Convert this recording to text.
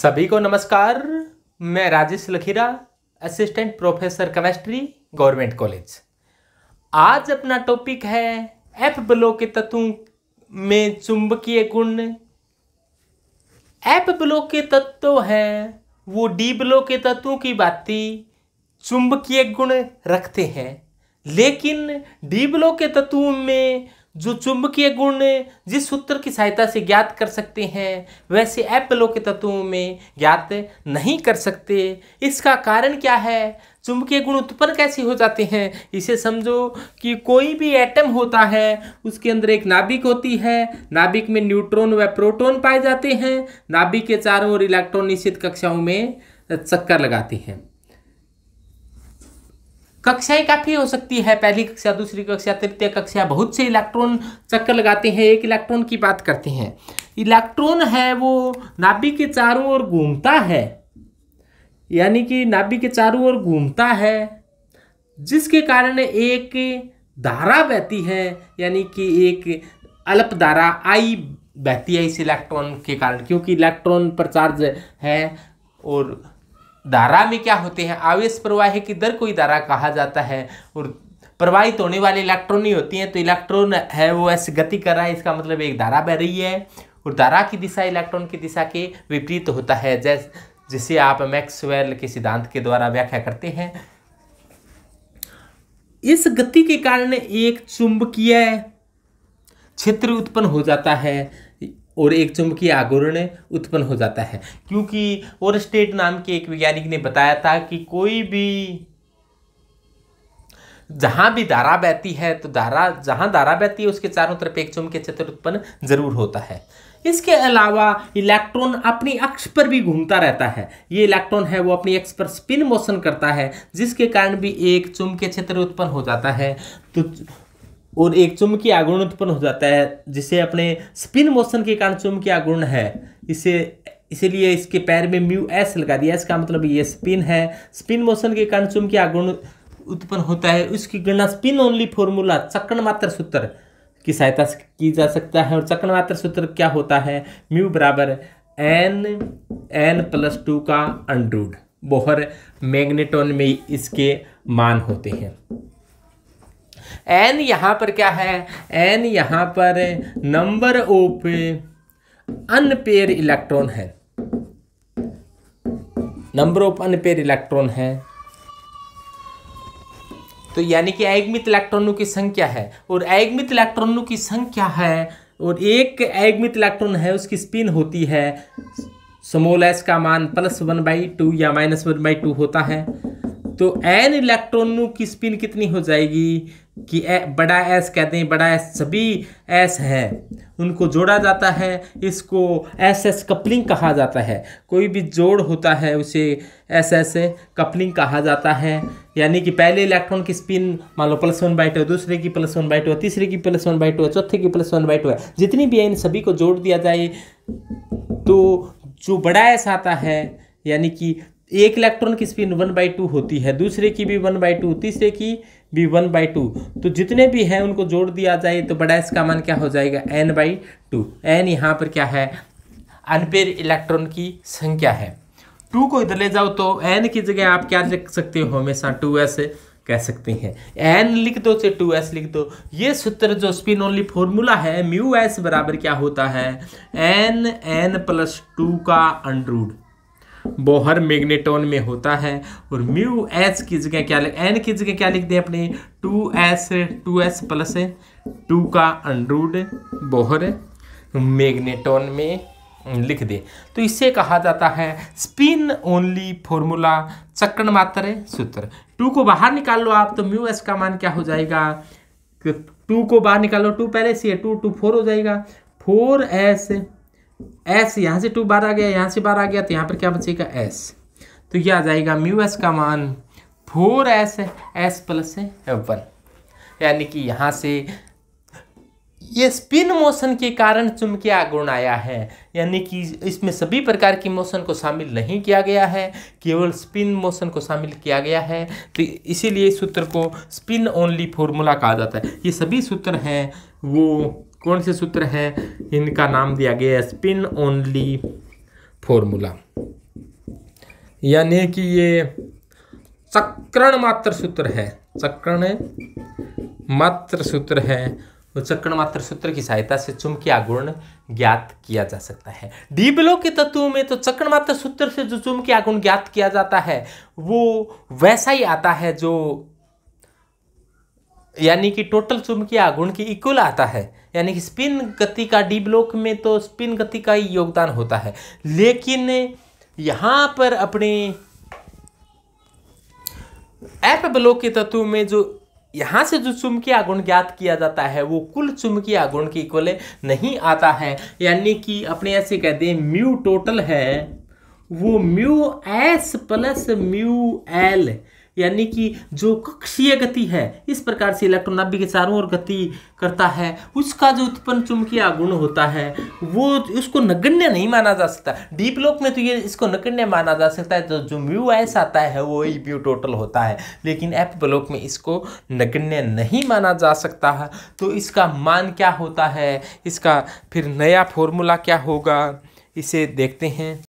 सभी को नमस्कार मैं Rajesh Lakhira assistant professor chemistry government college आज अपना टॉपिक है एफ ब्लो के तत्वों में चुंबकीय गुण एफ ब्लो के तत्व हैं वो डी ब्लो के तत्वों की बाती चुंबकीय गुण रखते हैं लेकिन डी ब्लो के तत्वों में जो चुंबकीय गुण जिस सूत्र की सहायता से ज्ञात कर सकते हैं वैसे एप्पलों के तत्वों में ज्ञात नहीं कर सकते इसका कारण क्या है चुंबकीय गुण उत्पन्न कैसे हो जाते हैं इसे समझो कि कोई भी एटम होता है उसके अंदर एक नाभिक होती है नाभिक में न्यूट्रॉन व प्रोटॉन पाए जाते हैं नाभिक के चारों ओर इलेक्ट्रॉन निश्चित कक्षाओं में चक्कर लगाते हैं कक्षाएं काफ़ी हो सकती है पहली कक्षा दूसरी कक्षा तृतीय कक्षा बहुत से इलेक्ट्रॉन चक्कर लगाते हैं एक इलेक्ट्रॉन की बात करते हैं इलेक्ट्रॉन है वो नाभिक के चारों ओर घूमता है यानी कि नाभिक के चारों ओर घूमता है जिसके कारण एक धारा बहती है यानी कि एक अल्प धारा आई बहती है इस इलेक्ट्रॉन के कारण क्योंकि इलेक्ट्रॉन पर चार्ज है और धारा में क्या होते हैं आवेश प्रवाह की दर को ही धारा कहा जाता है और प्रवाहित होने वाले इलेक्ट्रॉन ही होती हैं तो इलेक्ट्रॉन है वो ऐसे गति कर रहा है इसका मतलब एक धारा बह रही है और धारा की दिशा इलेक्ट्रॉन की दिशा के विपरीत होता है जैस जिसे आप मैक्सवेल के सिद्धांत के द्वारा व्याख्या करते हैं इस गति के कारण एक चुंबकीय क्षेत्र उत्पन्न हो जाता है और एक चुंबकीय आगोरण उत्पन्न हो जाता है क्योंकि और स्टेट नाम के एक वैज्ञानिक ने बताया था कि कोई भी जहाँ भी धारा बहती है तो धारा जहाँ धारा बहती है उसके चारों तरफ एक चुंबकीय क्षेत्र उत्पन्न जरूर होता है इसके अलावा इलेक्ट्रॉन अपनी अक्ष पर भी घूमता रहता है ये इलेक्ट्रॉन है वो अपनी अक्ष पर स्पिन मोशन करता है जिसके कारण भी एक चुंबकीय क्षेत्र उत्पन्न हो जाता है तो और एक चुंबकीय आगुण उत्पन्न हो जाता है जिसे अपने स्पिन मोशन के कारण चुंबकीय आगुण है इसे इसीलिए इसके पैर में म्यू एस लगा दिया इसका मतलब ये स्पिन है स्पिन मोशन के कारण चुंबकीय आगुण उत्पन्न होता है उसकी गणना स्पिन ओनली फॉर्मूला चक्रण मात्र सूत्र की सहायता से की जा सकता है और चक्रण मात्र सूत्र क्या होता है म्यू बराबर एन एन प्लस टू का अंडरूड बोहर मैग्नेटोन में इसके मान होते हैं एन यहाँ पर क्या है एन यहाँ पर नंबर ऑफ अनपेयर इलेक्ट्रॉन है नंबर ऑफ अनपेयर इलेक्ट्रॉन है तो यानी कि एग्मित इलेक्ट्रॉनों की संख्या है और एग्मित इलेक्ट्रॉनों की संख्या है और एक एग्मित इलेक्ट्रॉन है उसकी स्पिन होती है समोल एस का मान प्लस वन बाई टू या माइनस वन बाई टू होता है तो एन इलेक्ट्रॉनों की स्पिन कितनी हो जाएगी कि ए, बड़ा एस कहते हैं बड़ा एस सभी एस है उनको जोड़ा जाता है इसको एस एस कपलिंग कहा जाता है कोई भी जोड़ होता है उसे एस एस कपलिंग कहा जाता है यानी कि पहले इलेक्ट्रॉन की स्पिन मान लो प्लस वन बाइट है दूसरे की प्लस वन बाइट है तीसरे की प्लस वन बाइट है चौथे की प्लस वन बाइट है जितनी भी है इन सभी को जोड़ दिया जाए तो जो बड़ा एस आता है यानी कि एक इलेक्ट्रॉन की स्पिन वन बाई टू होती है दूसरे की भी वन बाई टू तीसरे की भी वन बाई टू तो जितने भी हैं उनको जोड़ दिया जाए तो बड़ा इसका मान क्या हो जाएगा एन बाई टू एन यहाँ पर क्या है अनपेयर इलेक्ट्रॉन की संख्या है टू को इधर ले जाओ तो एन की जगह आप क्या लिख सकते हो हमेशा टू एस कह सकते हैं एन लिख दो से टू एस लिख दो ये सूत्र जो स्पिन ओनली फॉर्मूला है म्यू एस बराबर क्या होता है एन एन प्लस टू का अंडरूड बोहर मैग्नेटोन में होता है और म्यू एच की जगह क्या एन की जगह क्या लिख दें अपने two s two s plus two का अंडरूड बोहर मैग्नेटोन में लिख दें तो इसे कहा जाता है स्पिन ओनली फॉर्मूला चक्रण मात्र सूत्र टू को बाहर निकाल लो आप तो म्यू एस का मान क्या हो जाएगा टू को बाहर निकालो टू पहले से टू टू फोर हो जाएगा फोर एस एस यहाँ से टू बार आ गया यहाँ से बार आ गया तो यहाँ पर क्या बचेगा एस तो यह आ जाएगा म्यू एस का मान four s s plus one यानी कि यहाँ से ये स्पिन मोशन के कारण चुंबकीय आघूर्ण आया है यानी कि इसमें सभी प्रकार की मोशन को शामिल नहीं किया गया है केवल स्पिन मोशन को शामिल किया गया है तो इसीलिए सूत्र को स्पिन ओनली फॉर्मूला कहा जाता है ये सभी सूत्र हैं वो कौन से सूत्र हैं इनका नाम दिया गया स्पिन ओनली फॉर्मूला यानी कि ये चक्रण मात्र सूत्र है चक्रण मात्र सूत्र है तो चक्रण मात्र सूत्र की सहायता से चुंबकीय आगुण ज्ञात किया जा सकता है डी ब्लॉक के तत्व में तो चक्रण मात्र सूत्र से जो चुंबकीय आगुण ज्ञात किया जाता है वो वैसा ही आता है जो यानी कि टोटल चुंबकीय आघूर्ण की इक्वल आता है यानी कि स्पिन गति का डी ब्लॉक में तो स्पिन गति का ही योगदान होता है लेकिन यहाँ पर अपने एफ ब्लॉक के तत्व में जो यहाँ से जो चुंबकीय आगुण ज्ञात किया जाता है वो कुल चुंबकीय आगुण की इक्वल नहीं आता है यानी कि अपने ऐसे कह दें म्यू टोटल है वो mu s plus mu l यानी कि जो कक्षीय गति है इस प्रकार से इलेक्ट्रॉन नाभिक के चारों ओर गति करता है उसका जो उत्पन्न चुंबकीय गुण होता है वो उसको नगण्य नहीं माना जा सकता डीप लोक में तो ये इसको नगण्य माना जा सकता है तो जो म्यू एस आता है वो ही म्यू टोटल होता है लेकिन एप ब्लॉक में इसको नगण्य नहीं माना जा सकता है तो इसका मान क्या होता है इसका फिर नया फॉर्मूला क्या होगा इसे देखते हैं